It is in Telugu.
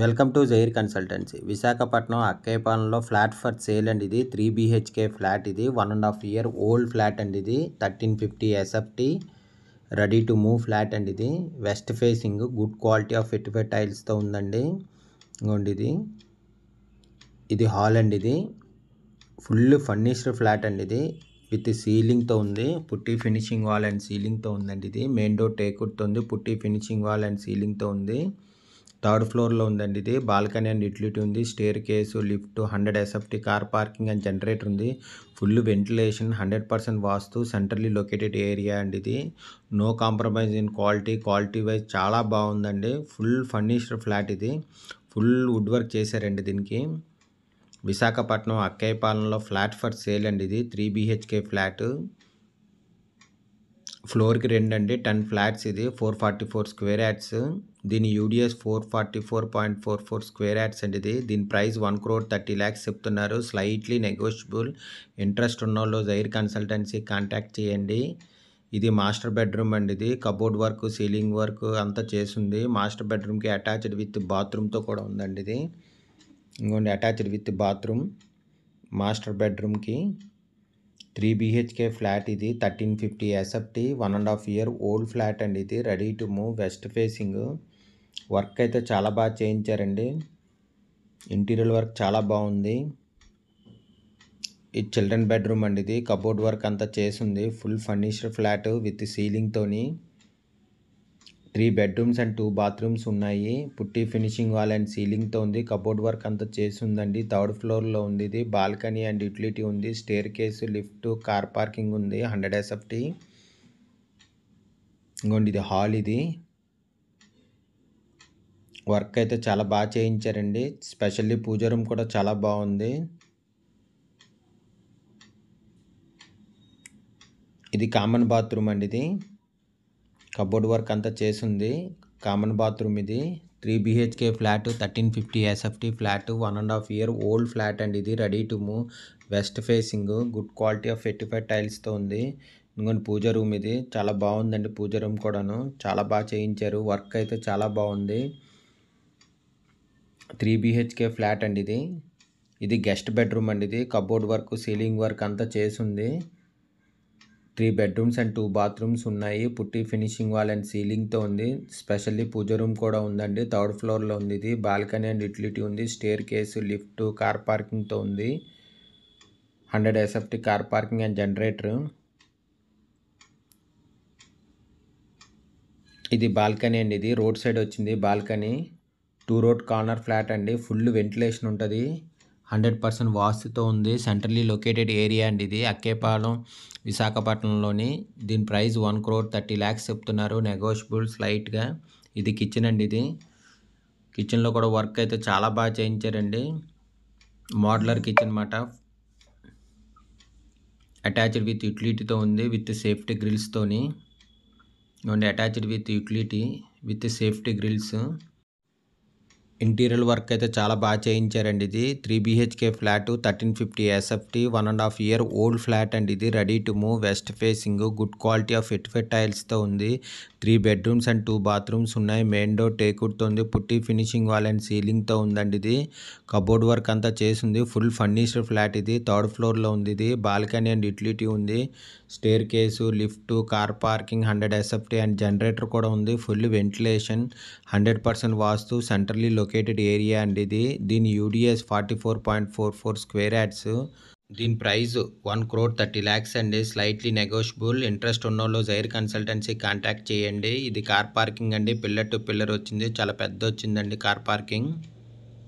వెల్కమ్ టు జైర్ కన్సల్టెన్సీ విశాఖపట్నం అక్కేపాలెంలో ఫ్లాట్ ఫర్ సేల్ అండి ఇది త్రీ బీహెచ్కే ఫ్లాట్ ఇది one and half year old flat అండి ఇది thirteen fifty SFT ready to move flat అండి ఇది west facing good quality of ఫిట్ఫెట్ టైల్స్తో ఉందండి ఇంకోండి ఇది ఇది హాల్ అండి ఇది ఫుల్ ఫర్నిష్డ్ ఫ్లాట్ అండి ఇది విత్ సీలింగ్తో ఉంది పుట్టి ఫినిషింగ్ వాల్ అండ్ సీలింగ్తో ఉందండి ఇది మెయిన్ డోర్ టేకుడ్తో ఉంది పుట్టి ఫినిషింగ్ వాల్ అండ్ సీలింగ్తో ఉంది థర్డ్ ఫ్లోర్లో ఉందండి ఇది బాల్కనీ అండ్ యూటిలిటీ ఉంది staircase lift hundred SFT car parking and generator ఉంది full ventilation hundred percent vastu centrally located area అండి ఇది no compromise in quality quality wise చాలా బాగుందండి ఫుల్ ఫర్నిష్డ్ ఫ్లాట్ ఇది ఫుల్ వుడ్ వర్క్ చేశారండి దీనికి విశాఖపట్నం అక్కయ్యపాలెంలో ఫ్లాట్ ఫర్ సేల్ అండి ఇది త్రీ బీహెచ్కే ఫ్లాట్ ఫ్లోర్కి రెండు అండి టెన్ ఫ్లాట్స్ ఇది four forty four square yards దీని UDS four forty four point four four square yards అండి ఇది దీని price one crore thirty lakhs చెప్తున్నారు స్లైట్లీ నెగోషియబుల్ ఇంట్రెస్ట్ ఉన్న వాళ్ళు జైర్ కన్సల్టెన్సీ కాంటాక్ట్ చేయండి ఇది మాస్టర్ బెడ్రూమ్ అండి ఇది కబోర్డ్ వర్క్ సీలింగ్ వర్క్ అంతా చేసింది మాస్టర్ బెడ్రూమ్కి అటాచ్డ్ విత్ బాత్రూమ్తో కూడా ఉందండి ఇది ఇంకోండి అటాచ్డ్ విత్ బాత్రూమ్ మాస్టర్ బెడ్రూమ్కి త్రీ బీహెచ్కే ఫ్లాట్ ఇది thirteen fifty SFT one and half year old flat అండి ఇది ready to move west facing work అయితే చాలా బాగా చేయించారండి ఇంటీరియర్ వర్క్ చాలా బాగుంది ఇది చిల్డ్రన్ బెడ్రూమ్ అండి ఇది కబోర్డ్ వర్క్ అంతా చేసింది ఫుల్ ఫర్నిచర్ ఫ్లాట్ విత్ సీలింగ్తోని three bedrooms and two bathrooms ఉన్నాయి పుట్టి ఫినిషింగ్ వాల్ అండ్ సీలింగ్తో ఉంది కబోర్డ్ వర్క్ అంతా చేసి ఉందండి థర్డ్ ఫ్లోర్లో ఉంది ఇది బాల్కనీ అండ్ యూటిలిటీ ఉంది staircase lift car parking ఉంది హండ్రెడ్ ఎస్ఎఫ్టీ ఇంకోండి ఇది హాల్ ఇది వర్క్ అయితే చాలా బాగా చేయించారండి స్పెషల్లీ పూజ రూమ్ కూడా చాలా బాగుంది ఇది కామన్ బాత్రూమ్ అండి ఇది కబోర్డ్ వర్క్ అంతా చేసింది కామన్ బాత్రూమ్ ఇది three BHK flat thirteen fifty SFT flat one and half year old flat and ఇది ready to move west facing good quality of vitrified టైల్స్తో ఉంది ఇంకొన్ని పూజ రూమ్ ఇది చాలా బాగుందండి పూజ రూమ్ కూడాను చాలా బాగా చేయించారు వర్క్ అయితే చాలా బాగుంది త్రీ బిహెచ్కే ఫ్లాట్ అండి ఇది ఇది గెస్ట్ బెడ్రూమ్ అండి ఇది కబోర్డ్ వర్క్ సీలింగ్ వర్క్ అంతా చేసి ఉంది three bedrooms and two bathrooms ఉన్నాయి పుట్టి ఫినిషింగ్ వాల్ అండ్ సీలింగ్తో ఉంది స్పెషల్లీ పూజ రూమ్ కూడా ఉందండి థర్డ్ ఫ్లోర్లో ఉంది ఇది బాల్కనీ అండ్ యూటిలిటీ ఉంది స్టేర్ కేసు లిఫ్ట్ కార్ పార్కింగ్తో ఉంది hundred SFT car parking and generator ఇది బాల్కనీ అండి ఇది రోడ్ సైడ్ వచ్చింది balcony two road corner flat అండి ఫుల్ వెంటిలేషన్ ఉంటుంది హండ్రెడ్ పర్సెంట్ వాస్తుతో ఉంది సెంట్రల్లీ లొకేటెడ్ ఏరియా అండి ఇది అక్కేపాలెం విశాఖపట్నంలోని దీని price one crore thirty lakhs చెప్తున్నారు నెగోషియబుల్ స్లైట్గా ఇది కిచెన్ అండి ఇది కిచెన్లో కూడా వర్క్ అయితే చాలా బాగా చేయించారండి మోడలర్ కిచెన్ అన్నమాట అటాచ్డ్ విత్ యుటిలిటీతో ఉంది విత్ సేఫ్టీ గ్రిల్స్తోని attached with utility with safety grills interior work అయితే చాలా బాగా చేయించారండి ఇది three BHK flat thirteen fifty SFT one and half year old flat అండి ఇది ready to move west facing good quality of ఫిట్ టైల్స్తో ఉంది three bedrooms and two bathrooms ఉన్నాయి మెయిన్ డోర్ టేకుడ్తో ఉంది పుట్టి ఫినిషింగ్ వాల్ అండ్ సీలింగ్తో ఉందండి ఇది కబోర్డ్ వర్క్ అంతా చేసింది ఫుల్ ఫర్నిచర్ ఫ్లాట్ ఇది థర్డ్ ఫ్లోర్లో ఉంది ఇది బాల్కనీ అండ్ యూటిలిటీ ఉంది staircase lift car parking hundred SFT and generator కూడా ఉంది full ventilation hundred percent vastu centrally located area అండి ఇది దీని UDS forty four point four four square yards దీని price one crore thirty lakhs అండి స్లైట్లీ నెగోషియబుల్ ఇంట్రెస్ట్ ఉన్నోళ్ళు జైర్ కన్సల్టెన్సీ కాంటాక్ట్ చేయండి ఇది కార్ పార్కింగ్ అండి పిల్లర్ టు పిల్లర్ వచ్చింది చాలా పెద్ద వచ్చిందండి కార్ పార్కింగ్